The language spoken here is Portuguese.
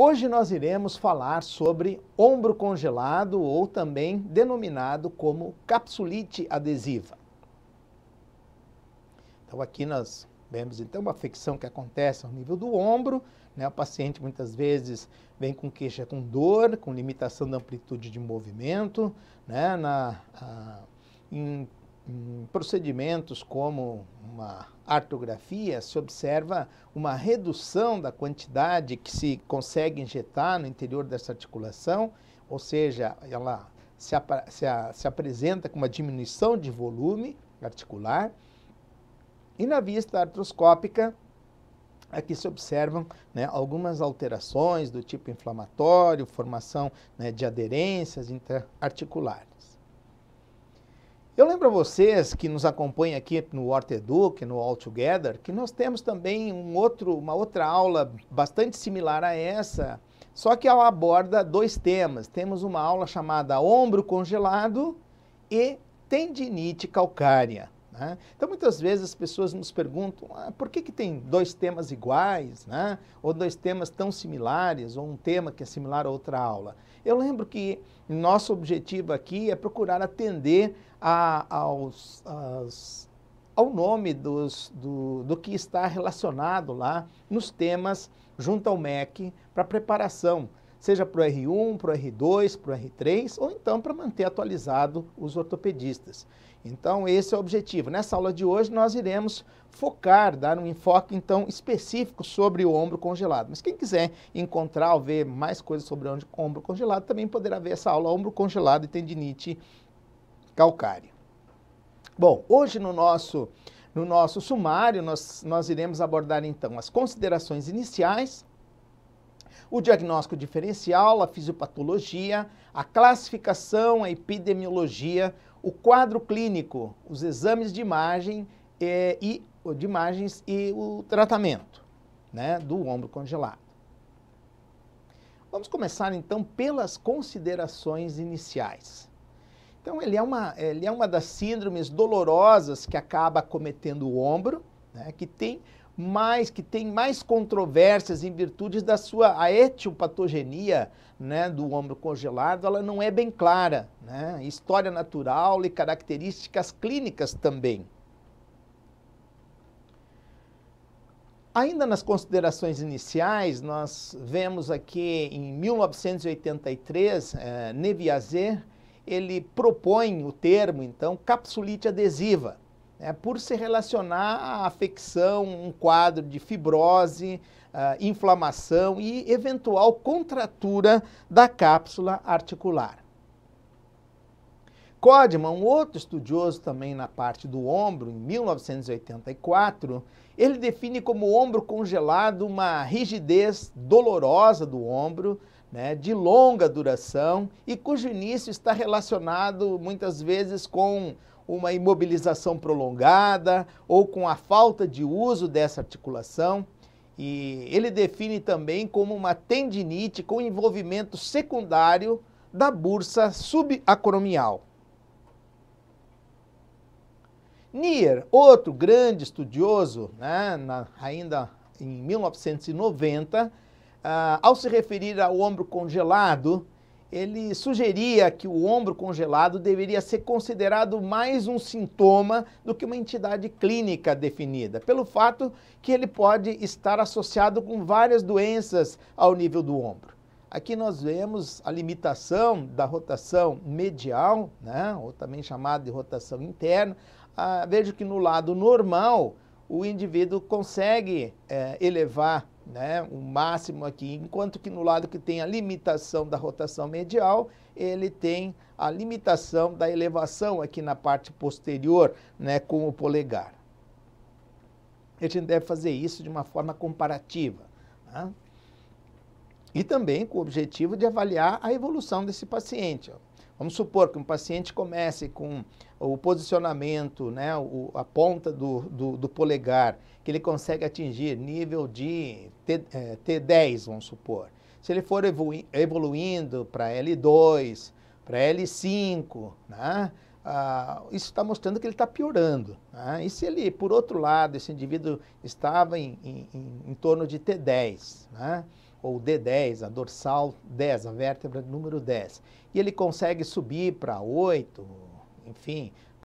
Hoje nós iremos falar sobre ombro congelado ou também denominado como capsulite adesiva. Então aqui nós vemos então uma afecção que acontece ao nível do ombro, né? O paciente muitas vezes vem com queixa com dor, com limitação da amplitude de movimento, né? Na, a, ah, em Hum, procedimentos como uma artrografia se observa uma redução da quantidade que se consegue injetar no interior dessa articulação, ou seja, ela se, ap se, se apresenta com uma diminuição de volume articular. E na vista artroscópica, Aqui se observam né, algumas alterações do tipo inflamatório, formação né, de aderências interarticulares. Eu lembro a vocês que nos acompanham aqui no Orteduc, no All Together, que nós temos também um outro, uma outra aula bastante similar a essa, só que ela aborda dois temas. Temos uma aula chamada Ombro Congelado e Tendinite Calcária. Né? Então, muitas vezes as pessoas nos perguntam ah, por que, que tem dois temas iguais, né? ou dois temas tão similares, ou um tema que é similar a outra aula. Eu lembro que nosso objetivo aqui é procurar atender a, aos, ao nome dos, do, do que está relacionado lá nos temas junto ao MEC para preparação seja para o R1, para o R2, para o R3, ou então para manter atualizado os ortopedistas. Então, esse é o objetivo. Nessa aula de hoje, nós iremos focar, dar um enfoque então específico sobre o ombro congelado. Mas quem quiser encontrar ou ver mais coisas sobre o ombro congelado, também poderá ver essa aula ombro congelado e tendinite calcária. Bom, hoje no nosso no nosso sumário, nós, nós iremos abordar então as considerações iniciais, o diagnóstico diferencial, a fisiopatologia, a classificação, a epidemiologia, o quadro clínico, os exames de imagem é, e de imagens e o tratamento, né, do ombro congelado. Vamos começar então pelas considerações iniciais. Então ele é uma, ele é uma das síndromes dolorosas que acaba cometendo o ombro, né, que tem mais que tem mais controvérsias em virtude da sua etiopatogenia né, do ombro congelado, ela não é bem clara, né? História natural e características clínicas também. Ainda nas considerações iniciais, nós vemos aqui em 1983, eh, ele propõe o termo, então, capsulite adesiva né, por se relacionar à afecção, um quadro de fibrose, uh, inflamação e eventual contratura da cápsula articular. Codman, um outro estudioso também na parte do ombro, em 1984, ele define como ombro congelado uma rigidez dolorosa do ombro, né, de longa duração e cujo início está relacionado muitas vezes com uma imobilização prolongada ou com a falta de uso dessa articulação. E ele define também como uma tendinite com envolvimento secundário da bursa subacromial. Nier, outro grande estudioso, né, na, ainda em 1990, ah, ao se referir ao ombro congelado, ele sugeria que o ombro congelado deveria ser considerado mais um sintoma do que uma entidade clínica definida, pelo fato que ele pode estar associado com várias doenças ao nível do ombro. Aqui nós vemos a limitação da rotação medial, né, ou também chamada de rotação interna. Ah, vejo que no lado normal o indivíduo consegue é, elevar né, o máximo aqui, enquanto que no lado que tem a limitação da rotação medial, ele tem a limitação da elevação aqui na parte posterior, né, com o polegar. A gente deve fazer isso de uma forma comparativa. Né? E também com o objetivo de avaliar a evolução desse paciente. Ó. Vamos supor que um paciente comece com o posicionamento, né, o, a ponta do, do, do, polegar, que ele consegue atingir nível de T, eh, é, T10, vamos supor. Se ele for evolu evoluindo para L2, para L5, né, ah, isso está mostrando que ele está piorando. Né? E se ele, por outro lado, esse indivíduo estava em, em, em torno de T10, né? ou D10, a dorsal 10, a vértebra número 10, e ele consegue subir para 8, enfim,